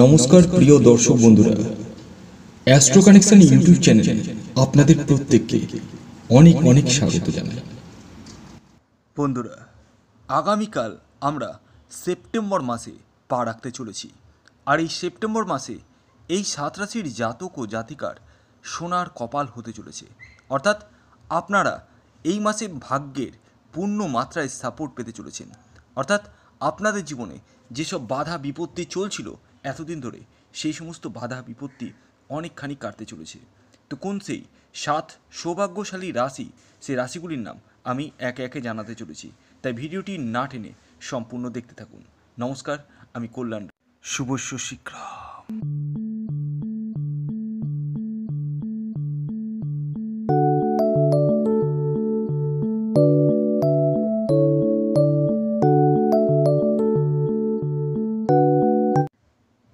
নমস্কার প্রিয় দর্শক বন্ধুরা অ্যাস্ট্রো কানেকশন ইউটিউব চ্যানেলে আপনাদের প্রত্যেককে অনেক অনেক স্বাগত জানাই বন্ধুরা আগামীকাল আমরা সেপ্টেম্বর মাসে পা রাখতে চলেছি আর এই সেপ্টেম্বর মাসে এই সাত রাশির জাতক ও জাতিকার সোনার কপাল হতে চলেছে অর্থাৎ আপনারা এই মাসে ভাগ্যের পূর্ণ মাত্রায় সাপোর্ট পেতে চলেছেন অর্থাৎ আপনাদের জীবনে যেসব বাধা বিপত্তি চলছিল এতদিন ধরে সেই সমস্ত বাধা বিপত্তি অনেকখানি কাটতে চলেছে তো কোন সেই সাত সৌভাগ্যশালী রাশি সেই রাশিগুলির নাম আমি একে একে জানাতে চলেছি তাই ভিডিওটি না টেনে সম্পূর্ণ দেখতে থাকুন নমস্কার আমি কল্যাণ শুভস্য শিক্ষা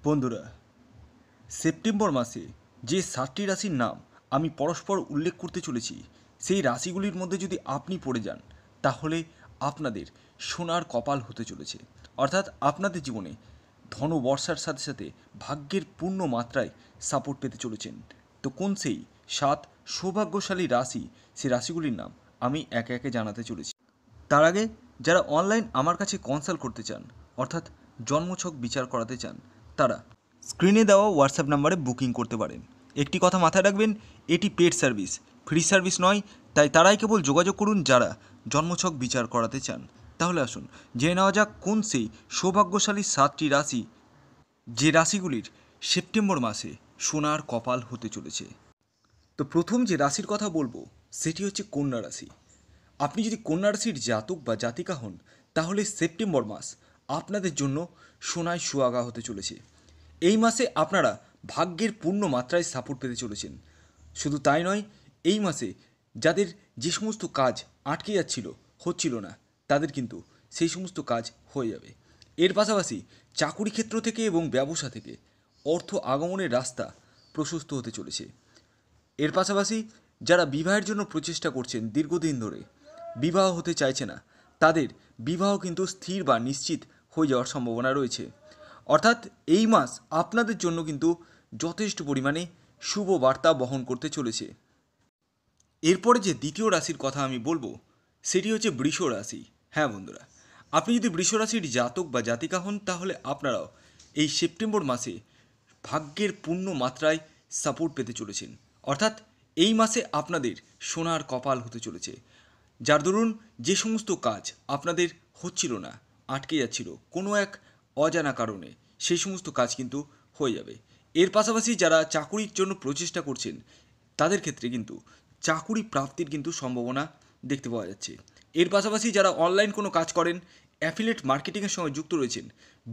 বন্ধুরা সেপ্টেম্বর মাসে যে সাতটি রাশির নাম আমি পরস্পর উল্লেখ করতে চলেছি সেই রাশিগুলির মধ্যে যদি আপনি পড়ে যান তাহলে আপনাদের সোনার কপাল হতে চলেছে অর্থাৎ আপনাদের জীবনে ধন বর্ষার সাথে সাথে ভাগ্যের পূর্ণ মাত্রায় সাপোর্ট পেতে চলেছেন তো কোন সেই সাত সৌভাগ্যশালী রাশি সে রাশিগুলির নাম আমি একে একে জানাতে চলেছি তার আগে যারা অনলাইন আমার কাছে কনসাল্ট করতে চান অর্থাৎ জন্মছক বিচার করাতে চান তারা স্ক্রিনে দেওয়া হোয়াটসঅ্যাপ নাম্বারে বুকিং করতে পারেন একটি কথা মাথায় রাখবেন এটি পেড সার্ভিস ফ্রি সার্ভিস নয় তাই তারাই কেবল যোগাযোগ করুন যারা জন্মছক বিচার করাতে চান তাহলে আসুন জেনে নেওয়া যাক কোন সেই সৌভাগ্যশালী সাতটি রাশি যে রাশিগুলির সেপ্টেম্বর মাসে সোনার কপাল হতে চলেছে তো প্রথম যে রাশির কথা বলবো সেটি হচ্ছে কন্যা রাশি আপনি যদি কন্যা রাশির জাতক বা জাতিকা হন তাহলে সেপ্টেম্বর মাস আপনাদের জন্য সোনায় সুয়াগা হতে চলেছে এই মাসে আপনারা ভাগ্যের পূর্ণ মাত্রায় সাপোর্ট পেতে চলেছেন শুধু তাই নয় এই মাসে যাদের যে সমস্ত কাজ আটকে যাচ্ছিল হচ্ছিল না তাদের কিন্তু সেই সমস্ত কাজ হয়ে যাবে এর পাশাপাশি চাকুরি ক্ষেত্র থেকে এবং ব্যবসা থেকে অর্থ আগমনের রাস্তা প্রশস্ত হতে চলেছে এর পাশাপাশি যারা বিবাহের জন্য প্রচেষ্টা করছেন দীর্ঘদিন ধরে বিবাহ হতে চাইছে না তাদের বিবাহ কিন্তু স্থির বা নিশ্চিত হয়ে যাওয়ার সম্ভাবনা রয়েছে অর্থাৎ এই মাস আপনাদের জন্য কিন্তু যথেষ্ট পরিমাণে শুভ বার্তা বহন করতে চলেছে এরপরে যে দ্বিতীয় রাশির কথা আমি বলবো সেটি হচ্ছে বৃষ রাশি হ্যাঁ বন্ধুরা আপনি যদি বৃষ রাশির জাতক বা জাতিকা হন তাহলে আপনারাও এই সেপ্টেম্বর মাসে ভাগ্যের পূর্ণ মাত্রায় সাপোর্ট পেতে চলেছেন অর্থাৎ এই মাসে আপনাদের সোনার কপাল হতে চলেছে যার দরুন যে সমস্ত কাজ আপনাদের হচ্ছিল না আটকে যাচ্ছিল কোনো এক অজানা কারণে সেই সমস্ত কাজ কিন্তু হয়ে যাবে এর পাশাপাশি যারা চাকুরির জন্য প্রচেষ্টা করছেন তাদের ক্ষেত্রে কিন্তু চাকুরি প্রাপ্তির কিন্তু সম্ভাবনা দেখতে পাওয়া যাচ্ছে এর পাশাপাশি যারা অনলাইন কোনো কাজ করেন অ্যাফিলেট মার্কেটিংয়ের সঙ্গে যুক্ত রয়েছেন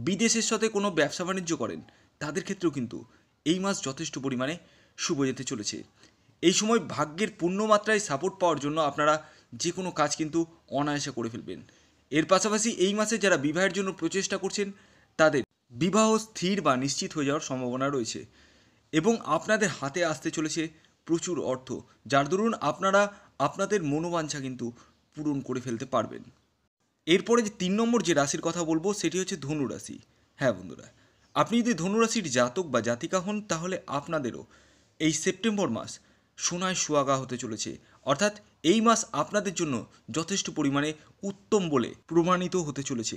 বিদেশের সাথে কোনো ব্যবসা বাণিজ্য করেন তাদের ক্ষেত্রেও কিন্তু এই মাস যথেষ্ট পরিমাণে শুভ যেতে চলেছে এই সময় ভাগ্যের পূর্ণ মাত্রায় সাপোর্ট পাওয়ার জন্য আপনারা যে কোনো কাজ কিন্তু অনায়াসে করে ফেলবেন এর পাশাপাশি এই মাসে যারা বিবাহের জন্য প্রচেষ্টা করছেন তাদের বিবাহ স্থির বা নিশ্চিত হয়ে যাওয়ার সম্ভাবনা রয়েছে এবং আপনাদের হাতে আসতে চলেছে প্রচুর অর্থ যার দরুন আপনারা আপনাদের মনোবাঞ্ছা কিন্তু পূরণ করে ফেলতে পারবেন এরপরে যে তিন নম্বর যে রাশির কথা বলবো সেটি হচ্ছে ধনুরাশি হ্যাঁ বন্ধুরা আপনি যদি ধনুরাশির জাতক বা জাতিকা হন তাহলে আপনাদেরও এই সেপ্টেম্বর মাস সোনায় সোয়াগা হতে চলেছে অর্থাৎ এই মাস আপনাদের জন্য যথেষ্ট পরিমাণে উত্তম বলে প্রমাণিত হতে চলেছে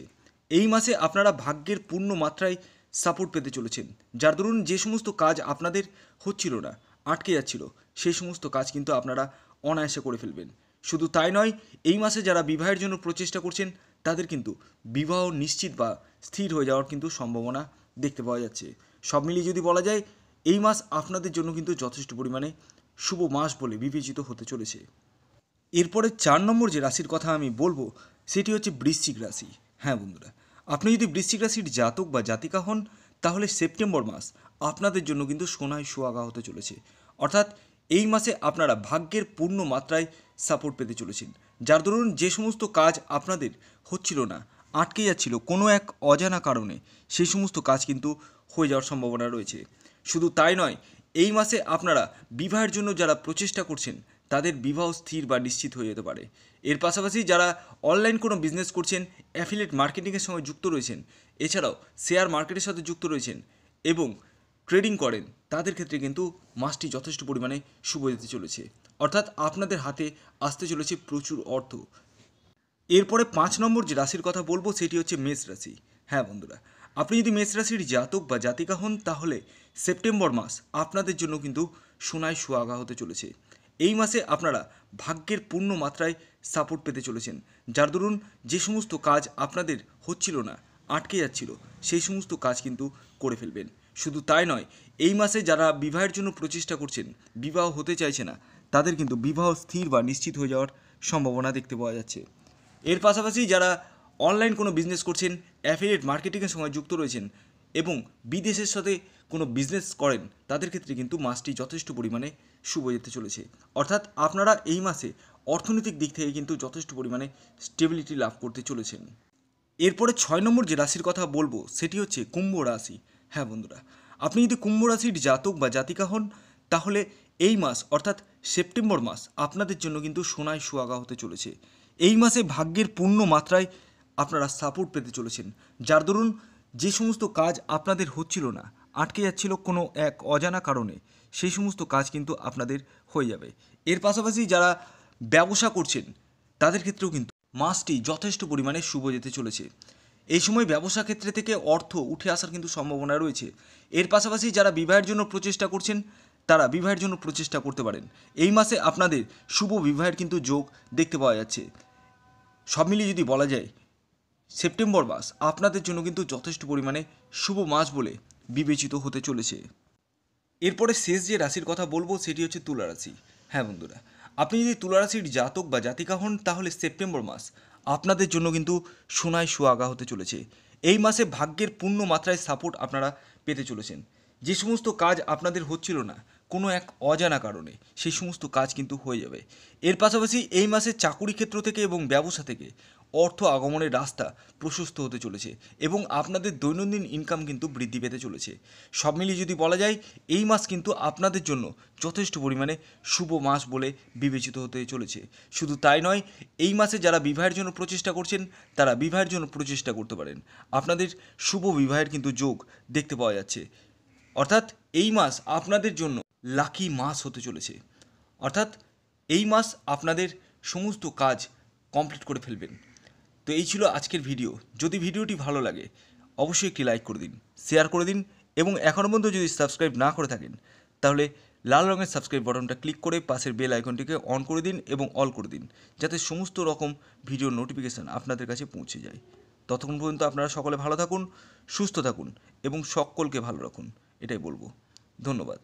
এই মাসে আপনারা ভাগ্যের পূর্ণ মাত্রায় সাপোর্ট পেতে চলেছেন যার দরুন যে সমস্ত কাজ আপনাদের হচ্ছিল না আটকে যাচ্ছিল সেই সমস্ত কাজ কিন্তু আপনারা অনায়াসে করে ফেলবেন শুধু তাই নয় এই মাসে যারা বিবাহের জন্য প্রচেষ্টা করছেন তাদের কিন্তু বিবাহ নিশ্চিত বা স্থির হয়ে যাওয়ার কিন্তু সম্ভাবনা দেখতে পাওয়া যাচ্ছে সব মিলিয়ে যদি বলা যায় এই মাস আপনাদের জন্য কিন্তু যথেষ্ট পরিমাণে শুভ মাস বলে বিবেচিত হতে চলেছে এরপরে চার নম্বর যে রাশির কথা আমি বলবো সেটি হচ্ছে বৃশ্চিক রাশি হ্যাঁ বন্ধুরা আপনি যদি বৃশ্চিক রাশির জাতক বা জাতিকা হন তাহলে সেপ্টেম্বর মাস আপনাদের জন্য কিন্তু সোনায় সোয়াগা হতে চলেছে অর্থাৎ এই মাসে আপনারা ভাগ্যের পূর্ণ মাত্রায় সাপোর্ট পেতে চলেছেন যার দরুন যে সমস্ত কাজ আপনাদের হচ্ছিল না আটকে যাচ্ছিল কোনো এক অজানা কারণে সেই সমস্ত কাজ কিন্তু হয়ে যাওয়ার সম্ভাবনা রয়েছে শুধু তাই নয় এই মাসে আপনারা বিবাহের জন্য যারা প্রচেষ্টা করছেন তাদের বিবাহ স্থির বা নিশ্চিত হয়ে যেতে পারে এর পাশাপাশি যারা অনলাইন কোনো বিজনেস করছেন অ্যাফিলেট মার্কেটিংয়ের সঙ্গে যুক্ত রয়েছেন এছাড়াও শেয়ার মার্কেটের সাথে যুক্ত রয়েছেন এবং ট্রেডিং করেন তাদের ক্ষেত্রে কিন্তু মাসটি যথেষ্ট পরিমাণে শুভ যেতে চলেছে অর্থাৎ আপনাদের হাতে আসতে চলেছে প্রচুর অর্থ এরপরে পাঁচ নম্বর যে রাশির কথা বলবো সেটি হচ্ছে মেষ রাশি হ্যাঁ বন্ধুরা আপনি যদি মেষ রাশির জাতক বা জাতিকা হন তাহলে সেপ্টেম্বর মাস আপনাদের জন্য কিন্তু সোনায় সোয়াগা হতে চলেছে এই মাসে আপনারা ভাগ্যের পূর্ণ মাত্রায় সাপোর্ট পেতে চলেছেন যার দরুন যে সমস্ত কাজ আপনাদের হচ্ছিল না আটকে যাচ্ছিল সেই সমস্ত কাজ কিন্তু করে ফেলবেন শুধু তাই নয় এই মাসে যারা বিবাহের জন্য প্রচেষ্টা করছেন বিবাহ হতে চাইছে না তাদের কিন্তু বিবাহ স্থির বা নিশ্চিত হয়ে যাওয়ার সম্ভাবনা দেখতে পাওয়া যাচ্ছে এর পাশাপাশি যারা অনলাইন কোনো বিজনেস করছেন অ্যাফিলিয়েট মার্কেটিংয়ের সময় যুক্ত রয়েছেন এবং বিদেশের সাথে কোনো বিজনেস করেন তাদের ক্ষেত্রে কিন্তু মাসটি যথেষ্ট পরিমাণে শুভ যেতে চলেছে অর্থাৎ আপনারা এই মাসে অর্থনৈতিক দিক থেকে কিন্তু যথেষ্ট পরিমাণে স্টেবিলিটি লাভ করতে চলেছেন এরপরে ছয় নম্বর যে রাশির কথা বলবো সেটি হচ্ছে কুম্ভ রাশি হ্যাঁ বন্ধুরা আপনি যদি কুম্ভ রাশির জাতক বা জাতিকা হন তাহলে এই মাস অর্থাৎ সেপ্টেম্বর মাস আপনাদের জন্য কিন্তু সোনায় সোয়াগা হতে চলেছে এই মাসে ভাগ্যের পূর্ণ মাত্রায় আপনারা সাপোর্ট পেতে চলেছেন যার দরুন যে সমস্ত কাজ আপনাদের হচ্ছিল না আটকে যাচ্ছিল কোনো এক অজানা কারণে সেই সমস্ত কাজ কিন্তু আপনাদের হয়ে যাবে এর পাশাপাশি যারা ব্যবসা করছেন তাদের ক্ষেত্রেও কিন্তু মাসটি যথেষ্ট পরিমাণে শুভ যেতে চলেছে এই সময় ব্যবসা ক্ষেত্রে থেকে অর্থ উঠে আসার কিন্তু সম্ভাবনা রয়েছে এর পাশাপাশি যারা বিবাহের জন্য প্রচেষ্টা করছেন তারা বিবাহের জন্য প্রচেষ্টা করতে পারেন এই মাসে আপনাদের শুভ বিবাহের কিন্তু যোগ দেখতে পাওয়া যাচ্ছে সব মিলিয়ে যদি বলা যায় সেপ্টেম্বর মাস আপনাদের জন্য কিন্তু যথেষ্ট পরিমাণে শুভ মাস বলে বিবেচিত হতে চলেছে এরপরে শেষ যে রাশির কথা বলবো সেটি হচ্ছে তুলা রাশি হ্যাঁ বন্ধুরা আপনি যদি তুলা রাশির জাতক বা জাতিকা হন তাহলে সেপ্টেম্বর মাস আপনাদের জন্য কিন্তু সোনায় সুয়াগা হতে চলেছে এই মাসে ভাগ্যের পূর্ণ মাত্রায় সাপোর্ট আপনারা পেতে চলেছেন যে সমস্ত কাজ আপনাদের হচ্ছিল না কোনো এক অজানা কারণে সেই সমস্ত কাজ কিন্তু হয়ে যাবে এর পাশাপাশি এই মাসে চাকুরি ক্ষেত্র থেকে এবং ব্যবসা থেকে অর্থ আগমনের রাস্তা প্রশস্ত হতে চলেছে এবং আপনাদের দৈনন্দিন ইনকাম কিন্তু বৃদ্ধি পেতে চলেছে সব মিলিয়ে যদি বলা যায় এই মাস কিন্তু আপনাদের জন্য যথেষ্ট পরিমাণে শুভ মাস বলে বিবেচিত হতে চলেছে শুধু তাই নয় এই মাসে যারা বিবাহের জন্য প্রচেষ্টা করছেন তারা বিবাহের জন্য প্রচেষ্টা করতে পারেন আপনাদের শুভ বিবাহের কিন্তু যোগ দেখতে পাওয়া যাচ্ছে অর্থাৎ এই মাস আপনাদের জন্য লাকি মাস হতে চলেছে অর্থাৎ এই মাস আপনাদের সমস্ত কাজ কমপ্লিট করে ফেলবেন তো এই ছিল আজকের ভিডিও যদি ভিডিওটি ভালো লাগে অবশ্যই একটি লাইক করে দিন শেয়ার করে দিন এবং এখনও পর্যন্ত যদি সাবস্ক্রাইব না করে থাকেন তাহলে লাল রঙের সাবস্ক্রাইব বাটনটা ক্লিক করে পাশের বেল আইকনটিকে অন করে দিন এবং অল করে দিন যাতে সমস্ত রকম ভিডিওর নোটিফিকেশান আপনাদের কাছে পৌঁছে যায় ততক্ষণ পর্যন্ত আপনারা সকলে ভালো থাকুন সুস্থ থাকুন এবং সকলকে ভালো রাখুন এটাই বলবো ধন্যবাদ